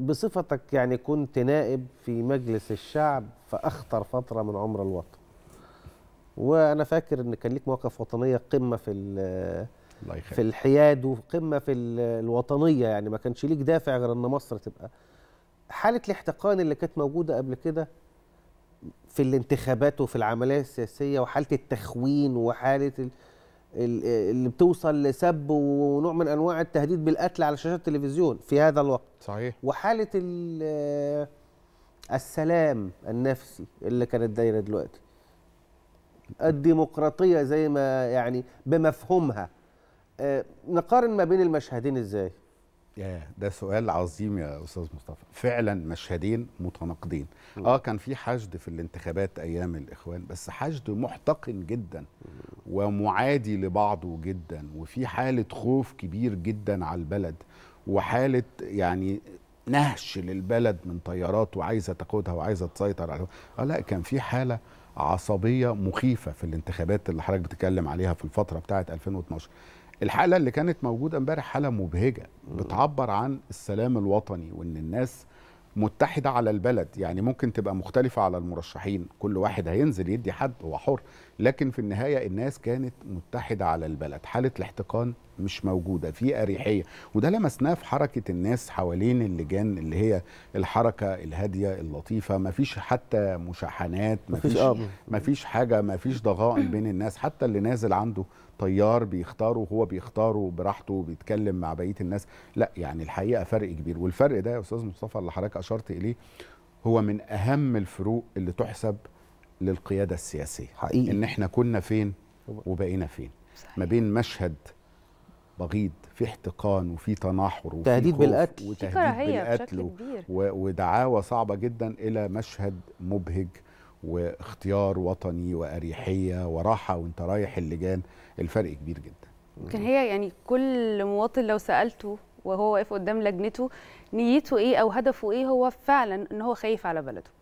بصفتك يعني كنت نائب في مجلس الشعب في اخطر فتره من عمر الوطن وانا فاكر ان كان ليك مواقف وطنيه قمه في الله في الحياد وقمه في الوطنيه يعني ما كانش ليك دافع غير ان مصر تبقى حاله الاحتقان اللي كانت موجوده قبل كده في الانتخابات وفي العمليه السياسيه وحاله التخوين وحاله اللي بتوصل لسب ونوع من انواع التهديد بالقتل على شاشات التلفزيون في هذا الوقت صحيح وحاله السلام النفسي اللي كانت دايره دلوقتي الديمقراطيه زي ما يعني بمفهومها آه، نقارن ما بين المشهدين ازاي ياه ده سؤال عظيم يا استاذ مصطفى فعلا مشهدين متناقضين اه كان في حشد في الانتخابات ايام الاخوان بس حشد محتقن جدا ومعادي لبعضه جدا وفي حالة خوف كبير جدا على البلد وحالة يعني نهش للبلد من طيارات وعايزة تقودها وعايزة تسيطر عليها آه، لا كان في حالة عصبية مخيفة في الانتخابات اللي حضرتك بتتكلم عليها في الفترة بتاعة 2012 الحالة اللي كانت موجودة امبارح حالة مبهجة بتعبر عن السلام الوطني وان الناس متحده على البلد يعني ممكن تبقى مختلفه على المرشحين كل واحد هينزل يدي حد هو حر لكن في النهايه الناس كانت متحده على البلد حاله الاحتقان مش موجوده في اريحيه وده لمسناه في حركه الناس حوالين اللجان اللي هي الحركه الهاديه اللطيفه مفيش حتى مشاحنات مفيش مفيش آه. حاجه مفيش ضغائن بين الناس حتى اللي نازل عنده الطيار بيختاره وهو بيختاره براحته بيتكلم مع بقيه الناس لا يعني الحقيقه فرق كبير والفرق ده يا استاذ مصطفى اللي حضرتك اشرت اليه هو من اهم الفروق اللي تحسب للقياده السياسيه حقيقي ان احنا كنا فين وبقينا فين صحيح. ما بين مشهد بغيض في احتقان وفي تناحر وفي تهديد بالقتل وتهديد بالقتل و... ودعاوى صعبه جدا الى مشهد مبهج واختيار وطني واريحيه وراحه وانت رايح اللجان الفرق كبير جدا كان هي يعني كل مواطن لو سالته وهو واقف قدام لجنته نيته ايه او هدفه ايه هو فعلا ان هو خايف على بلده